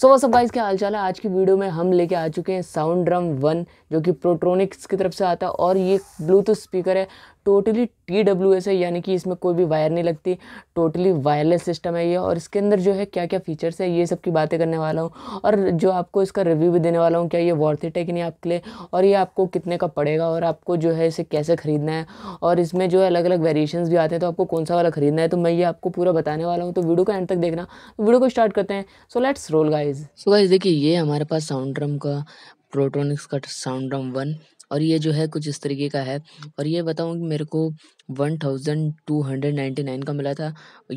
सो वो सब वाइज क्या हालचाल है आज की वीडियो में हम लेके आ चुके हैं साउंड ड्रम वन जो कि प्रोट्रोनिक्स की तरफ से आता है और ये ब्लूटूथ स्पीकर है टोटली टी डब्ल्यू एस है यानी कि इसमें कोई भी वायर नहीं लगती टोटली वायरलेस सिस्टम है ये और इसके अंदर जो है क्या क्या फीचर्स है ये सब की बातें करने वाला हूँ और जो आपको इसका रिव्यू भी देने वाला हूँ क्या ये वर्थ इट है कि नहीं आपके लिए और ये आपको कितने का पड़ेगा और आपको जो है इसे कैसे ख़रीदना है और इसमें जो है अलग अलग वेरिएशन भी आते हैं तो आपको कौन सा वाला ख़रीदना है तो मैं ये आपको पूरा बताने वाला हूँ तो वीडियो का एंड तक देखना वीडियो तो को स्टार्ट करते हैं so let's roll guys so guys देखिए ये हमारे पास साउंड ड्रम का प्रोटोनिक्स का साउंड ड्रम वन और ये जो है कुछ इस तरीके का है और ये बताऊँ कि मेरे को one thousand two hundred ninety nine का मिला था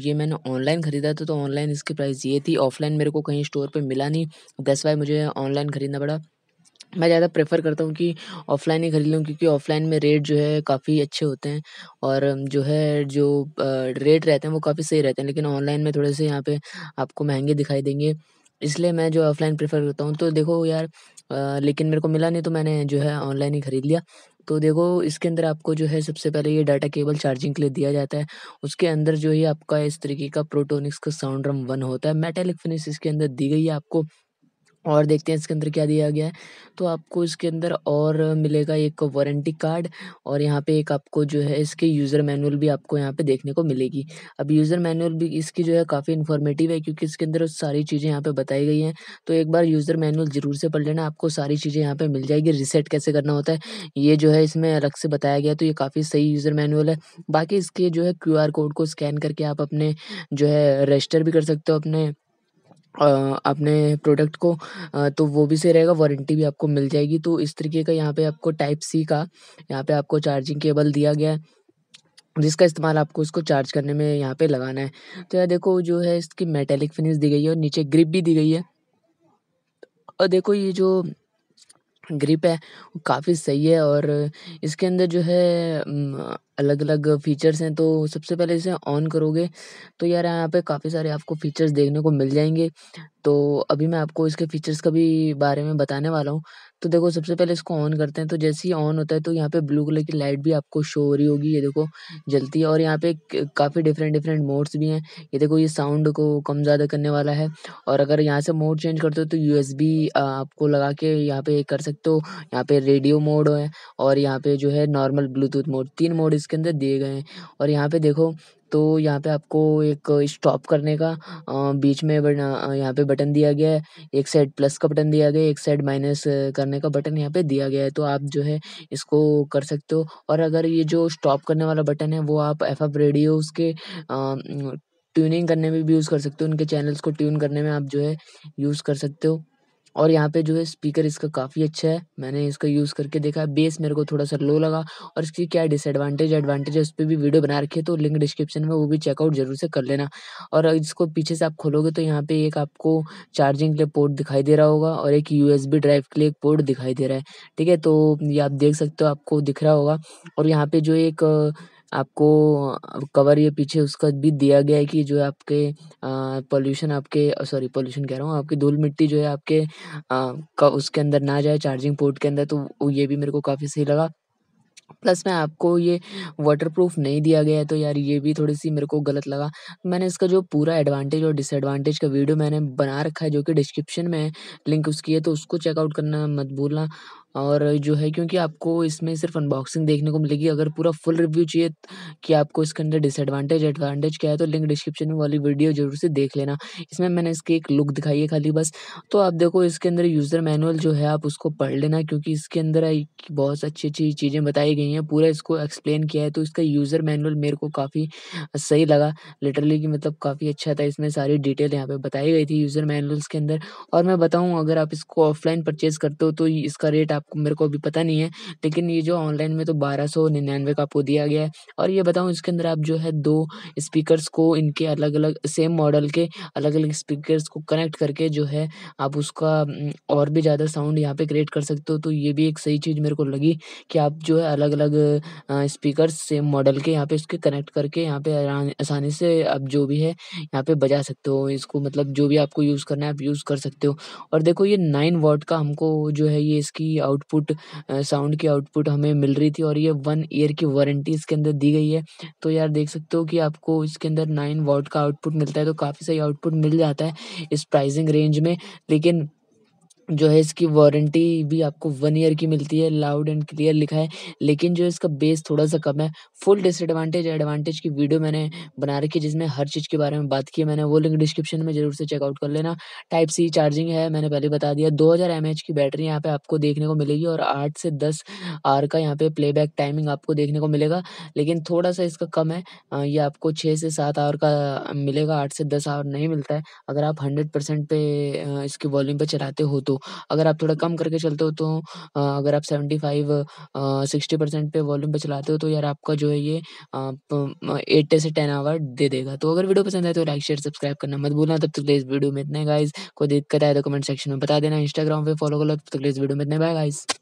ये मैंने ऑनलाइन ख़रीदा था तो ऑनलाइन इसकी प्राइस ये थी ऑफलाइन मेरे को कहीं स्टोर पर मिला नहीं दस बाय मुझे ऑनलाइन ख़रीदना पड़ा मैं ज़्यादा प्रेफर करता हूँ कि ऑफ़लाइन ही खरीद लूँ क्योंकि ऑफ़लाइन में रेट जो है काफ़ी अच्छे होते हैं और जो है जो रेट रहते हैं वो काफ़ी सही रहते हैं लेकिन ऑनलाइन में थोड़े से यहाँ पे आपको महंगे दिखाई देंगे इसलिए मैं जो ऑफ़लाइन प्रेफ़र करता हूँ तो देखो यार आ, लेकिन मेरे को मिला नहीं तो मैंने जो है ऑनलाइन ही ख़रीद लिया। तो देखो इसके अंदर आपको जो है सबसे पहले ये डाटा केबल चार्जिंग के लिए दिया जाता है। उसके अंदर जो है आपका इस तरीके का प्रोटोनिक्स का साउंड रम वन होता है। मेटेलिक फ़िनिश इसके अंदर दी गई है आपको। और देखते हैं इसके अंदर क्या दिया गया है तो आपको इसके अंदर और मिलेगा एक वारंटी कार्ड और यहाँ पे एक आपको जो है इसके यूज़र मैनुअल भी आपको यहाँ पे देखने को मिलेगी अब यूज़र मैनुअल भी इसकी जो है काफ़ी इन्फॉर्मेटिव है क्योंकि इसके अंदर सारी चीज़ें यहाँ पे बताई गई हैं तो एक बार यूज़र मैनुअल ज़रूर से पढ़ लेना आपको सारी चीज़ें यहाँ पर मिल जाएगी रिसेट कैसे करना होता है ये जो है इसमें अलग से बताया गया तो ये काफ़ी सही यूज़र मैनुअल है बाकी इसके जो है क्यू कोड को स्कैन करके आप अपने जो है रजिस्टर भी कर सकते हो अपने अपने प्रोडक्ट को तो वो भी सही रहेगा, वारंटी भी आपको मिल जाएगी। तो इस तरीके का यहाँ पे आपको टाइप सी का यहाँ पे आपको चार्जिंग केबल दिया गया है, जिसका इस्तेमाल आपको इसको चार्ज करने में यहाँ पे लगाना है। तो यार देखो जो है इसकी मेटेलिक फिनिश दी गई है और नीचे ग्रिप भी दी गई है। और देखो ये जो ग्रिप है काफ़ी सही है और इसके अंदर जो है अलग अलग फीचर्स हैं तो सबसे पहले इसे ऑन करोगे तो यार यहाँ पे काफ़ी सारे आपको फीचर्स देखने को मिल जाएंगे तो अभी मैं आपको इसके फीचर्स का भी बारे में बताने वाला हूँ तो देखो सबसे पहले इसको ऑन करते हैं तो जैसे ही ऑन होता है तो यहाँ पे ब्लू कलर की लाइट भी आपको शो हो रही होगी ये देखो जलती है और यहाँ पे काफ़ी डिफरेंट डिफरेंट मोड्स भी हैं ये देखो ये साउंड को कम ज़्यादा करने वाला है और अगर यहाँ से मोड चेंज करते हो तो यू आपको लगा के यहाँ पे कर सकते हो यहाँ पे रेडियो मोड है और यहाँ पे जो है नॉर्मल ब्लूटूथ मोड तीन मोड इसके अंदर दिए गए हैं और यहाँ पे देखो तो यहाँ पे आपको एक स्टॉप करने का बीच में बट यहाँ पे बटन दिया गया है। एक साइड प्लस का बटन दिया गया है एक साइड माइनस करने का बटन यहाँ पे दिया गया है तो आप जो है इसको कर सकते हो और अगर ये जो स्टॉप करने वाला बटन है वो आप एफ एफ रेडियो उसके ट्यूनिंग करने में भी यूज़ कर सकते हो उनके चैनल्स को ट्यून करने में आप जो है यूज़ कर सकते हो और यहाँ पे जो है स्पीकर इसका काफ़ी अच्छा है मैंने इसका यूज़ करके देखा बेस मेरे को थोड़ा सा लो लगा और इसकी क्या डिसएडवांटेज एडवांटेज है उस पर भी वीडियो बना रखी है तो लिंक डिस्क्रिप्शन में वो भी चेकआउट जरूर से कर लेना और इसको पीछे से आप खोलोगे तो यहाँ पे एक आपको चार्जिंग के लिए पोर्ट दिखाई दे रहा होगा और एक यू ड्राइव के लिए एक पोर्ट दिखाई दे रहा है ठीक है तो ये आप देख सकते हो आपको दिख रहा होगा और यहाँ पर जो एक आपको कवर ये पीछे उसका भी दिया गया है कि जो आपके पोल्यूशन आपके सॉरी पोल्यूशन कह रहा हूँ आपकी धूल मिट्टी जो है आपके आ, उसके अंदर ना जाए चार्जिंग पोर्ट के अंदर तो ये भी मेरे को काफ़ी सही लगा प्लस मैं आपको ये वाटरप्रूफ नहीं दिया गया है तो यार ये भी थोड़ी सी मेरे को गलत लगा मैंने इसका जो पूरा एडवांटेज और डिसएडवांटेज का वीडियो मैंने बना रखा है जो कि डिस्क्रिप्शन में लिंक उसकी है तो उसको चेकआउट करना मत भूलना और जो है क्योंकि आपको इसमें सिर्फ अनबॉक्सिंग देखने को मिलेगी अगर पूरा फुल रिव्यू चाहिए कि आपको इसके अंदर डिसएडवांटेज एडवांटेज क्या है तो लिंक डिस्क्रिप्शन में वाली वीडियो जरूर से देख लेना इसमें मैंने इसकी एक लुक दिखाई है खाली बस तो आप देखो इसके अंदर यूज़र मैनुअल जो है आप उसको पढ़ लेना क्योंकि इसके अंदर बहुत अच्छी अच्छी चीज़ें बताई गई हैं पूरा इसको एक्सप्लेन किया है तो इसका यूज़र मैनुअल मेरे को काफ़ी सही लगा लिटरली कि मतलब काफ़ी अच्छा था इसमें सारी डिटेल यहाँ पर बताई गई थी यूज़र मैनुअल्स के अंदर और मैं बताऊँ अगर आप इसको ऑफलाइन परचेज़ करते हो तो इसका रेट आप मेरे को अभी पता नहीं है लेकिन ये जो ऑनलाइन में तो बारह सौ निन्यानवे का आपको दिया गया है और ये बताऊँ इसके अंदर आप जो है दो स्पीकर्स को इनके अलग अलग सेम मॉडल के अलग अलग स्पीकर्स को कनेक्ट करके जो है आप उसका और भी ज़्यादा साउंड यहाँ पे क्रिएट कर सकते हो तो ये भी एक सही चीज़ मेरे को लगी कि आप जो है अलग अलग स्पीकर सेम मॉडल के यहाँ पे इसके कनेक्ट करके यहाँ पे आसानी से आप जो भी है यहाँ पे बजा सकते हो इसको मतलब जो भी आपको यूज़ करना है आप यूज़ कर सकते हो और देखो ये नाइन वॉट का हमको जो है ये इसकी आउट आउटपुट साउंड की आउटपुट हमें मिल रही थी और ये वन ईयर की वारंटी इसके अंदर दी गई है तो यार देख सकते हो कि आपको इसके अंदर नाइन वॉट का आउटपुट मिलता है तो काफ़ी सही आउटपुट मिल जाता है इस प्राइसिंग रेंज में लेकिन जो है इसकी वारंटी भी आपको वन ईयर की मिलती है लाउड एंड क्लियर लिखा है लेकिन जो इसका बेस थोड़ा सा कम है फुल डिसएडवांटेज एडवांटेज की वीडियो मैंने बना रखी है जिसमें हर चीज़ के बारे में बात की है मैंने वो लिंक डिस्क्रिप्शन में जरूर से चेकआउट कर लेना टाइप सी चार्जिंग है मैंने पहले बता दिया दो हज़ार की बैटरी यहाँ पर आपको देखने को मिलेगी और आठ से दस आर का यहाँ पर प्ले टाइमिंग आपको देखने को मिलेगा लेकिन थोड़ा सा इसका कम है ये आपको छः से सात आवर का मिलेगा आठ से दस आवर नहीं मिलता है अगर आप हंड्रेड परसेंट पे इसके वॉल्यूम पर चलाते हो तो हो अगर आप थोड़ा कम करके चलते हो तो अगर आप सेवेंटी फाइव सिक्सटी परसेंट पे वॉल्यूम पे चलाते हो तो यार आपका जो है ये एट से टेन आवर दे देगा तो अगर वीडियो पसंद आए तो लाइक शेयर सब्सक्राइब करना मत भूलना तब तक इस वीडियो में इतने गाइज कोई दिक्कत आए तो कमेंट सेक्शन में बता देना इंस्टाग्राम पे फॉलो कर लो तब तक इस वीडियो में इतना बाय गाइज